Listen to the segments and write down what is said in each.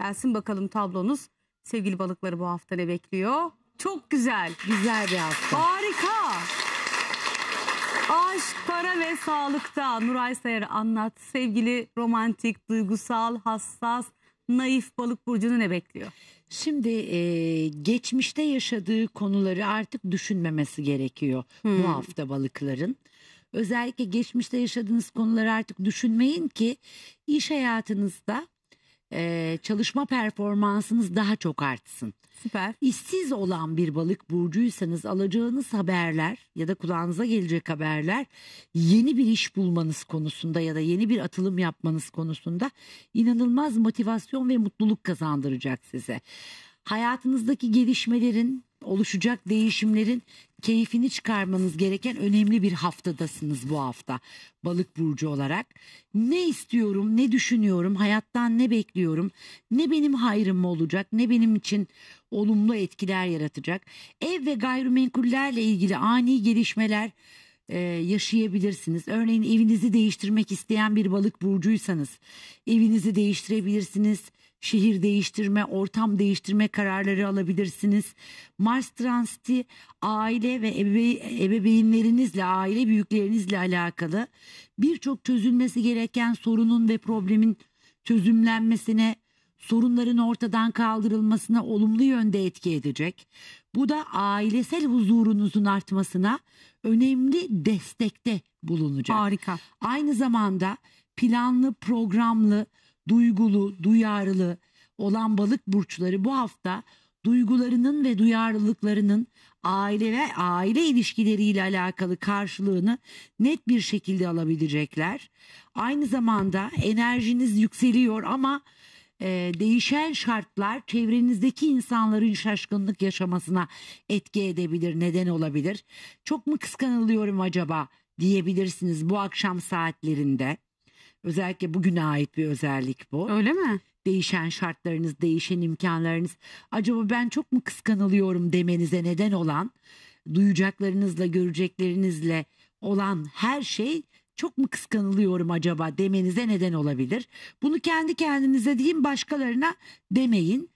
Gelsin bakalım tablonuz. Sevgili balıkları bu hafta ne bekliyor? Çok güzel. Güzel bir hafta. Harika. Aşk, para ve sağlıkta Nuray Sayar'ı anlat. Sevgili romantik, duygusal, hassas, naif balık burcunu ne bekliyor? Şimdi e, geçmişte yaşadığı konuları artık düşünmemesi gerekiyor hmm. bu hafta balıkların. Özellikle geçmişte yaşadığınız konuları artık düşünmeyin ki iş hayatınızda e, çalışma performansınız daha çok artsın. Süper. İşsiz olan bir balık burcuysanız alacağınız haberler ya da kulağınıza gelecek haberler yeni bir iş bulmanız konusunda ya da yeni bir atılım yapmanız konusunda inanılmaz motivasyon ve mutluluk kazandıracak size. Hayatınızdaki gelişmelerin, oluşacak değişimlerin keyfini çıkarmanız gereken önemli bir haftadasınız bu hafta balık burcu olarak. Ne istiyorum, ne düşünüyorum, hayattan ne bekliyorum, ne benim hayrım olacak, ne benim için olumlu etkiler yaratacak. Ev ve gayrimenkullerle ilgili ani gelişmeler e, yaşayabilirsiniz. Örneğin evinizi değiştirmek isteyen bir balık burcuysanız evinizi değiştirebilirsiniz şehir değiştirme, ortam değiştirme kararları alabilirsiniz. Mars transiti aile ve ebeve ebeveynlerinizle, aile büyüklerinizle alakalı birçok çözülmesi gereken sorunun ve problemin çözümlenmesine, sorunların ortadan kaldırılmasına olumlu yönde etki edecek. Bu da ailesel huzurunuzun artmasına önemli destekte bulunacak. Harika. Aynı zamanda planlı, programlı, duygulu, duyarlı olan balık burçları bu hafta duygularının ve duyarlılıklarının aile ve aile ilişkileriyle alakalı karşılığını net bir şekilde alabilecekler. Aynı zamanda enerjiniz yükseliyor ama e, değişen şartlar çevrenizdeki insanların şaşkınlık yaşamasına etki edebilir, neden olabilir. Çok mu kıskanılıyorum acaba diyebilirsiniz bu akşam saatlerinde. Özellikle bugüne ait bir özellik bu. Öyle mi? Değişen şartlarınız, değişen imkanlarınız. Acaba ben çok mu kıskanılıyorum demenize neden olan duyacaklarınızla, göreceklerinizle olan her şey çok mu kıskanılıyorum acaba demenize neden olabilir. Bunu kendi kendinize deyin başkalarına demeyin.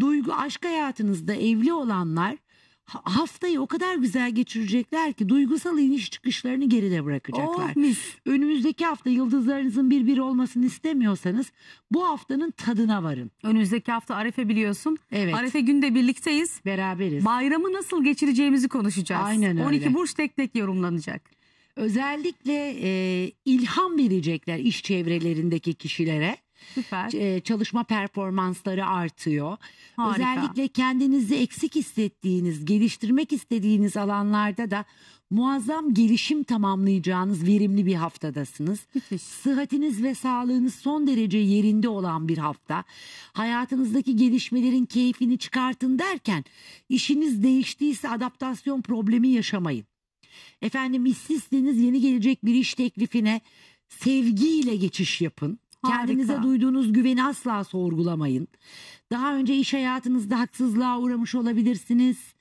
Duygu aşk hayatınızda evli olanlar haftayı o kadar güzel geçirecekler ki duygusal iniş çıkışlarını geride bırakacaklar. Oh, mis. Önümüzdeki hafta yıldızlarınızın bir bir olmasını istemiyorsanız bu haftanın tadına varın. Önümüzdeki hafta Arefe biliyorsun. Evet. Arefe günde birlikteyiz. Beraberiz. Bayramı nasıl geçireceğimizi konuşacağız. Aynen öyle. 12 burç tek tek yorumlanacak. Özellikle e, ilham verecekler iş çevrelerindeki kişilere Süper. E, çalışma performansları artıyor. Harika. Özellikle kendinizi eksik hissettiğiniz, geliştirmek istediğiniz alanlarda da muazzam gelişim tamamlayacağınız verimli bir haftadasınız. Müthiş. Sıhhatiniz ve sağlığınız son derece yerinde olan bir hafta. Hayatınızdaki gelişmelerin keyfini çıkartın derken işiniz değiştiyse adaptasyon problemi yaşamayın. Efendim işsizseniz yeni gelecek bir iş teklifine sevgiyle geçiş yapın. Kendinize duyduğunuz güveni asla sorgulamayın. Daha önce iş hayatınızda haksızlığa uğramış olabilirsiniz.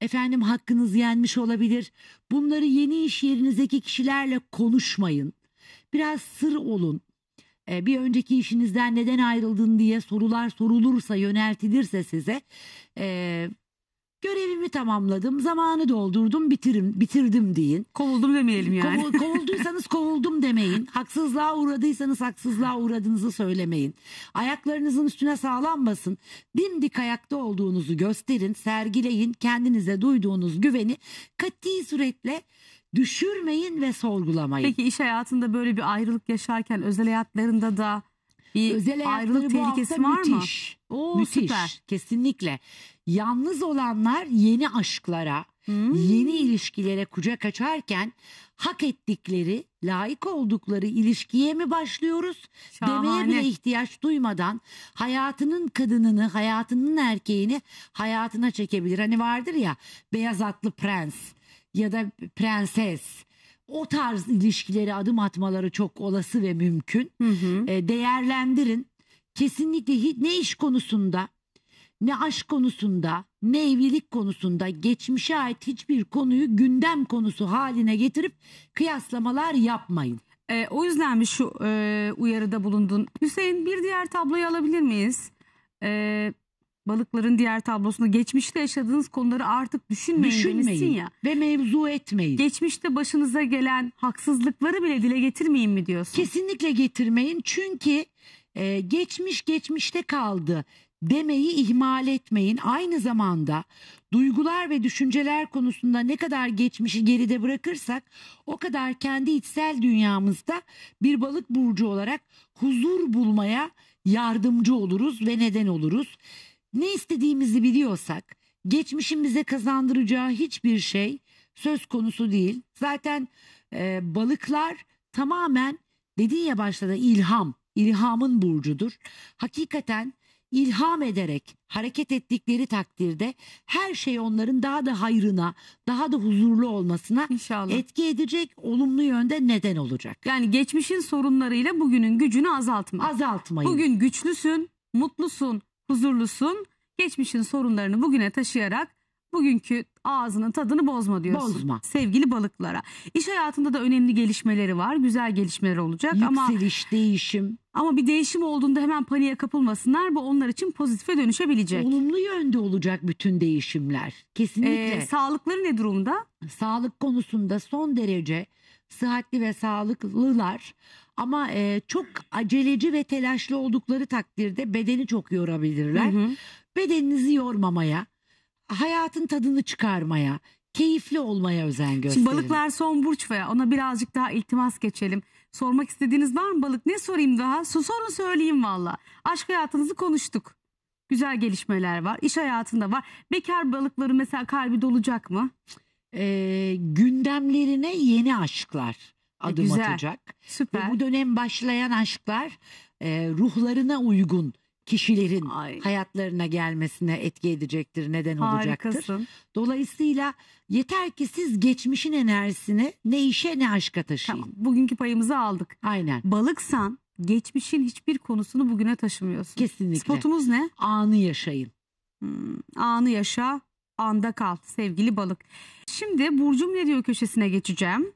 Efendim hakkınız yenmiş olabilir. Bunları yeni iş yerinizdeki kişilerle konuşmayın. Biraz sır olun. Ee, bir önceki işinizden neden ayrıldın diye sorular sorulursa yöneltilirse size e, Görevimi tamamladım, zamanı doldurdum, bitirim, bitirdim deyin. Kovuldum demeyelim yani. Kov, kovulduysanız kovuldum demeyin. Haksızlığa uğradıysanız haksızlığa uğradığınızı söylemeyin. Ayaklarınızın üstüne sağlam basın. Dimdik ayakta olduğunuzu gösterin, sergileyin. Kendinize duyduğunuz güveni katı suretle düşürmeyin ve sorgulamayın. Peki iş hayatında böyle bir ayrılık yaşarken özel hayatlarında da bir Özel ayrılık tehlikesi var müthiş. mı? Oo, müthiş. Süper. Kesinlikle. Yalnız olanlar yeni aşklara, hmm. yeni ilişkilere kucak açarken hak ettikleri, layık oldukları ilişkiye mi başlıyoruz Şahane. demeye bile ihtiyaç duymadan hayatının kadınını, hayatının erkeğini hayatına çekebilir. Hani vardır ya beyaz atlı prens ya da prenses o tarz ilişkileri adım atmaları çok olası ve mümkün. Hı hı. E, değerlendirin. Kesinlikle hiç, ne iş konusunda, ne aşk konusunda, ne evlilik konusunda geçmişe ait hiçbir konuyu gündem konusu haline getirip kıyaslamalar yapmayın. E, o yüzden mi şu e, uyarıda bulundun. Hüseyin bir diğer tabloyu alabilir miyiz? E, balıkların diğer tablosunda geçmişte yaşadığınız konuları artık düşünmeyin, Düşünmeyin ya. ve mevzu etmeyin. Geçmişte başınıza gelen haksızlıkları bile dile getirmeyin mi diyorsun? Kesinlikle getirmeyin çünkü e, geçmiş geçmişte kaldı demeyi ihmal etmeyin. Aynı zamanda duygular ve düşünceler konusunda ne kadar geçmişi geride bırakırsak o kadar kendi içsel dünyamızda bir balık burcu olarak huzur bulmaya yardımcı oluruz ve neden oluruz. Ne istediğimizi biliyorsak geçmişin bize kazandıracağı hiçbir şey söz konusu değil. Zaten e, balıklar tamamen dediğin ya başta da ilham, ilhamın burcudur. Hakikaten ilham ederek hareket ettikleri takdirde her şey onların daha da hayrına, daha da huzurlu olmasına İnşallah. etki edecek, olumlu yönde neden olacak. Yani geçmişin sorunlarıyla bugünün gücünü azaltma. Azaltmayın. Bugün güçlüsün, mutlusun, huzurlusun. Geçmişin sorunlarını bugüne taşıyarak bugünkü ağzının tadını bozma diyorsun. Bozma. Sevgili balıklara. İş hayatında da önemli gelişmeleri var. Güzel gelişmeler olacak ama Yükseliş, değişim. ama bir değişim olduğunda hemen paniğe kapılmasınlar. Bu onlar için pozitife dönüşebilecek. Olumlu yönde olacak bütün değişimler. Kesinlikle. Ee, sağlıkları ne durumda? Sağlık konusunda son derece sıhhatli ve sağlıklılar. Ama e, çok aceleci ve telaşlı oldukları takdirde bedeni çok yorabilirler. Hı hı. Bedeninizi yormamaya, hayatın tadını çıkarmaya, keyifli olmaya özen gösterin. Şimdi balıklar son burç ve ona birazcık daha iltimas geçelim. Sormak istediğiniz var mı balık? Ne sorayım daha? Sorun söyleyeyim valla. Aşk hayatınızı konuştuk. Güzel gelişmeler var. İş hayatında var. Bekar balıkları mesela kalbi dolacak mı? E, gündemlerine yeni aşklar e, adım Güzel, atacak. Süper. Ve bu dönem başlayan aşklar e, ruhlarına uygun kişilerin Ay. hayatlarına gelmesine etki edecektir, neden olacaktır. Dolayısıyla yeter ki siz geçmişin enerjisini ne işe ne aşka taşıyın. Tamam, bugünkü payımızı aldık. Aynen. Balıksan geçmişin hiçbir konusunu bugüne taşımıyorsun. Kesinlikle. Spotumuz ne? Anı yaşayın. Hmm, anı yaşa, anda kal sevgili balık. Şimdi Burcum ne diyor köşesine geçeceğim.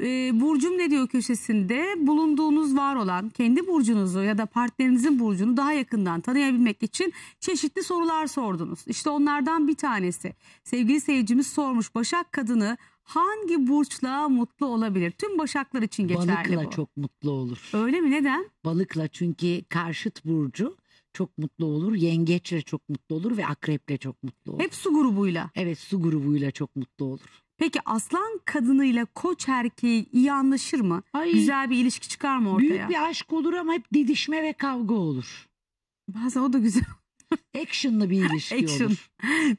Ee, burcum ne diyor köşesinde bulunduğunuz var olan kendi burcunuzu ya da partnerinizin burcunu daha yakından tanıyabilmek için çeşitli sorular sordunuz. İşte onlardan bir tanesi sevgili seyircimiz sormuş Başak kadını hangi burçla mutlu olabilir? Tüm başaklar için geçerli Balıkla bu. çok mutlu olur. Öyle mi neden? Balıkla çünkü karşıt burcu çok mutlu olur. Yengeçle çok mutlu olur ve akreple çok mutlu olur. Hep su grubuyla. Evet su grubuyla çok mutlu olur. Peki aslan kadınıyla koç erkeği iyi anlaşır mı? Ay, Güzel bir ilişki çıkar mı ortaya? Büyük bir aşk olur ama hep didişme ve kavga olur. Bazen o da güzel. Action'lı bir ilişki Action. olur.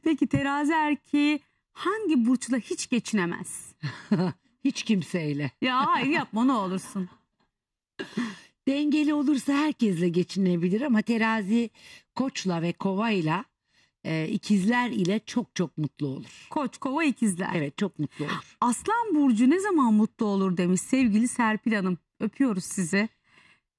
Peki terazi erkeği hangi burçla hiç geçinemez? hiç kimseyle. Ya hayır yapma ne olursun. Dengeli olursa herkesle geçinebilir ama terazi koçla ve kovayla e, ikizler ile çok çok mutlu olur. Koç, kova, ikizler. Evet çok mutlu olur. Aslan Burcu ne zaman mutlu olur demiş sevgili Serpil Hanım. Öpüyoruz sizi.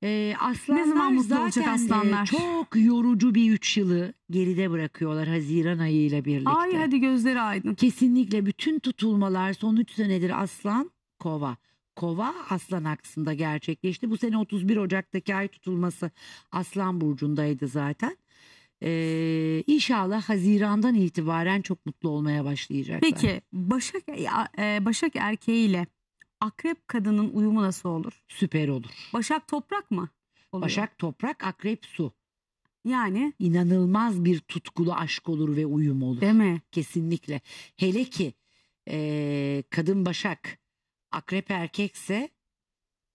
E, aslanlar ne zaman mutlu olacak e, aslanlar? çok yorucu bir 3 yılı geride bırakıyorlar Haziran ayıyla birlikte. Ay hadi gözleri aydın. Kesinlikle bütün tutulmalar son 3 senedir aslan kova. Kova aslan aksında gerçekleşti. Bu sene 31 Ocak'taki ay tutulması aslan burcundaydı zaten. Ee, inşallah Haziran'dan itibaren çok mutlu olmaya başlayacaklar. Peki Başak e, Başak erkeğiyle Akrep kadının uyumu nasıl olur? Süper olur. Başak toprak mı? Oluyor? Başak toprak, akrep su. Yani inanılmaz bir tutkulu aşk olur ve uyum olur. Değil mi? Kesinlikle. Hele ki e, kadın Başak, akrep erkekse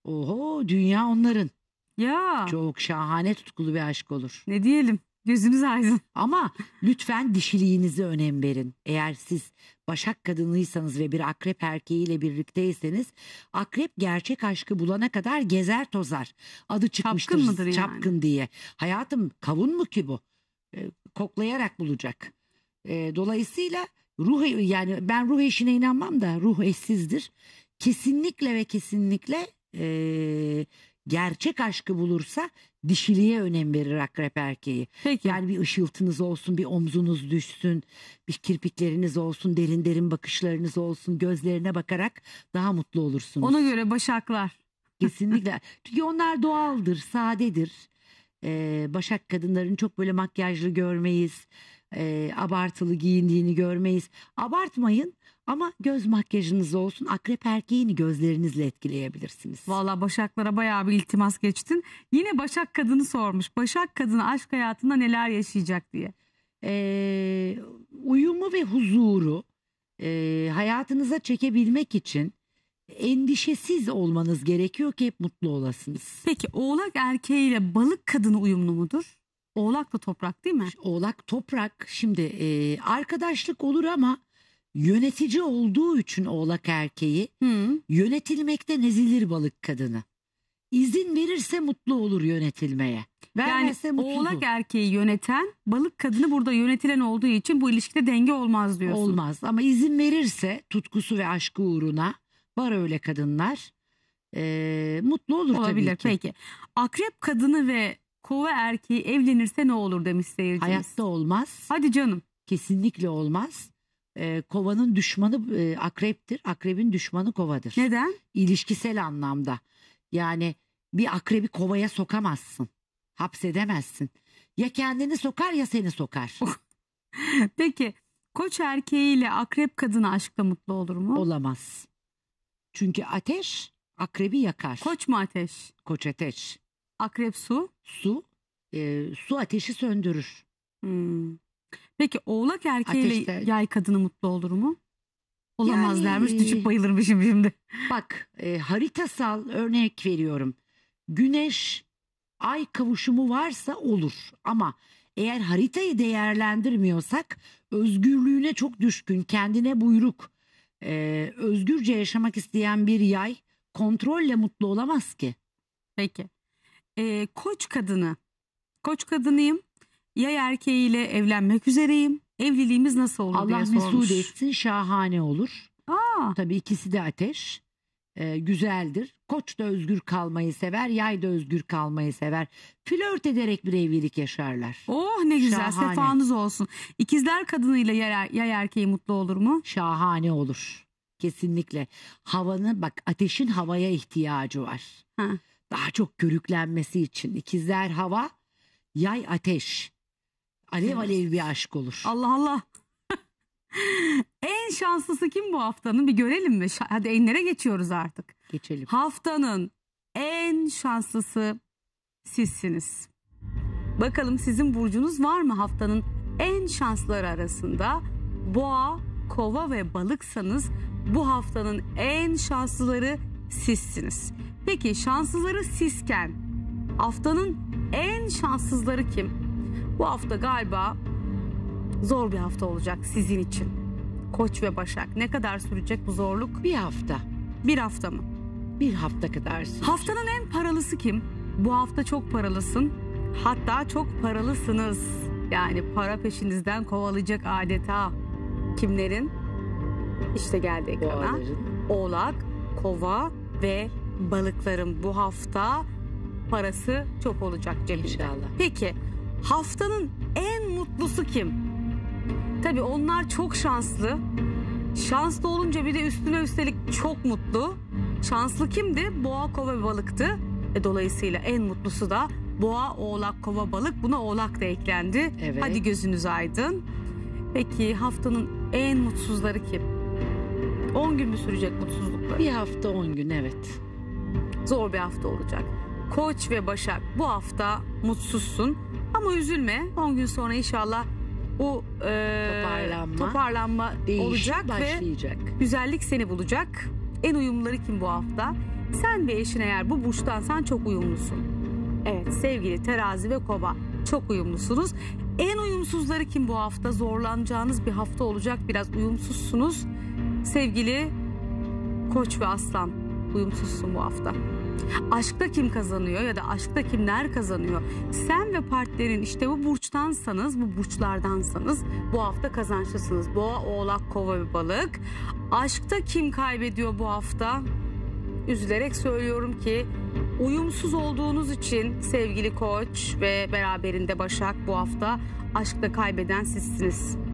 oho dünya onların. Ya. Çok şahane tutkulu bir aşk olur. Ne diyelim? Gözünüz aydın. Ama lütfen dişiliğinize önem verin. Eğer siz başak kadınıysanız ve bir akrep erkeğiyle birlikteyseniz akrep gerçek aşkı bulana kadar gezer tozar. Adı çıkmıştır çapkın, mıdır yani? çapkın diye. Hayatım kavun mu ki bu? E, koklayarak bulacak. E, dolayısıyla ruh yani ben ruh eşine inanmam da ruh eşsizdir. Kesinlikle ve kesinlikle eee gerçek aşkı bulursa dişiliğe önem verir akrep erkeği. Peki. Yani bir ışıltınız olsun, bir omzunuz düşsün, bir kirpikleriniz olsun, derin derin bakışlarınız olsun, gözlerine bakarak daha mutlu olursunuz. Ona göre başaklar. Kesinlikle. Çünkü onlar doğaldır, sadedir. Ee, başak kadınların çok böyle makyajlı görmeyiz, e, abartılı giyindiğini görmeyiz. Abartmayın ama göz makyajınız olsun akrep erkeğini gözlerinizle etkileyebilirsiniz. Valla Başaklara bayağı bir iltimas geçtin. Yine Başak kadını sormuş. Başak kadını aşk hayatında neler yaşayacak diye. Ee, uyumu ve huzuru e, hayatınıza çekebilmek için endişesiz olmanız gerekiyor ki hep mutlu olasınız. Peki oğlak erkeğiyle balık kadını uyumlu mudur? Oğlak da toprak değil mi? Oğlak toprak. Şimdi e, arkadaşlık olur ama yönetici olduğu için oğlak erkeği Hı. yönetilmekten ezilir balık kadını. İzin verirse mutlu olur yönetilmeye. Yani Vermezse oğlak olur. erkeği yöneten balık kadını burada yönetilen olduğu için bu ilişkide denge olmaz diyorsun. Olmaz ama izin verirse tutkusu ve aşkı uğruna var öyle kadınlar ee, mutlu olur Olabilir tabii ki. peki. Akrep kadını ve kova erkeği evlenirse ne olur demiş seyircimiz. Hayatta olmaz Hadi canım. kesinlikle olmaz e, kovanın düşmanı e, akreptir. Akrebin düşmanı kovadır. Neden? İlişkisel anlamda. Yani bir akrebi kovaya sokamazsın. Hapsedemezsin. Ya kendini sokar ya seni sokar. Peki koç erkeğiyle akrep kadını aşkla mutlu olur mu? Olamaz. Çünkü ateş akrebi yakar. Koç mu ateş? Koç ateş. Akrep su? Su. E, su ateşi söndürür. Hmm. Peki oğlak erkeğiyle Ateşte. yay kadını mutlu olur mu? Olamaz Yani, dermiş düşüp bayılırmışım şimdi. Bak e, haritasal örnek veriyorum. Güneş ay kavuşumu varsa olur ama eğer haritayı değerlendirmiyorsak özgürlüğüne çok düşkün, kendine buyruk, e, özgürce yaşamak isteyen bir yay kontrolle mutlu olamaz ki. Peki. Ee, koç kadını. Koç kadınıyım yay erkeğiyle evlenmek üzereyim. Evliliğimiz nasıl olur Allah diye sormuş. Allah etsin şahane olur. Aa. Tabii ikisi de ateş. Ee, güzeldir. Koç da özgür kalmayı sever, yay da özgür kalmayı sever. Flört ederek bir evlilik yaşarlar. Oh ne güzel Şahane. sefanız olsun. İkizler kadınıyla yay, er-, yay erkeği mutlu olur mu? Şahane olur. Kesinlikle. Havanın bak ateşin havaya ihtiyacı var. Ha. Daha çok körüklenmesi için. İkizler hava, yay ateş. Alev alev bir aşk olur. Allah Allah. en şanslısı kim bu haftanın? Bir görelim mi? Hadi enlere geçiyoruz artık. Geçelim. Haftanın en şanslısı sizsiniz. Bakalım sizin burcunuz var mı haftanın en şanslıları arasında? Boğa, kova ve balıksanız bu haftanın en şanslıları sizsiniz. Peki şanssızları sizken haftanın en şanssızları kim? Bu hafta galiba zor bir hafta olacak sizin için. Koç ve Başak ne kadar sürecek bu zorluk? Bir hafta. Bir hafta mı? Bir hafta kadar sürecek. Haftanın en paralısı kim? Bu hafta çok paralısın. Hatta çok paralısınız. Yani para peşinizden kovalayacak adeta. Kimlerin? İşte geldi ekrana. Oğlak, kova ve balıkların bu hafta parası çok olacak cebinde. İnşallah. Peki Haftanın en mutlusu kim? Tabii onlar çok şanslı. Şanslı olunca bir de üstüne üstelik çok mutlu. Şanslı kimdi? Boğa, kova ve balıktı. E, dolayısıyla en mutlusu da boğa, oğlak, kova, balık. Buna oğlak da eklendi. Evet. Hadi gözünüz aydın. Peki haftanın en mutsuzları kim? 10 gün mü sürecek mutsuzlukları? Bir hafta 10 gün evet. Zor bir hafta olacak. Koç ve Başak bu hafta mutsuzsun ama üzülme. 10 gün sonra inşallah bu e, Toparlanma, toparlanma değiş, olacak başlayacak. ve güzellik seni bulacak. En uyumluları kim bu hafta? Sen ve eşin eğer bu burçtan sen çok uyumlusun. Evet sevgili terazi ve kova çok uyumlusunuz. En uyumsuzları kim bu hafta? Zorlanacağınız bir hafta olacak. Biraz uyumsuzsunuz. Sevgili koç ve aslan uyumsuzsun bu hafta. Aşkta kim kazanıyor ya da aşkta kimler kazanıyor? Sen ve partnerin işte bu burçtansanız, bu burçlardansanız bu hafta kazançlısınız. Boğa, oğlak, kova ve balık. Aşkta kim kaybediyor bu hafta? Üzülerek söylüyorum ki uyumsuz olduğunuz için sevgili koç ve beraberinde Başak bu hafta aşkta kaybeden sizsiniz.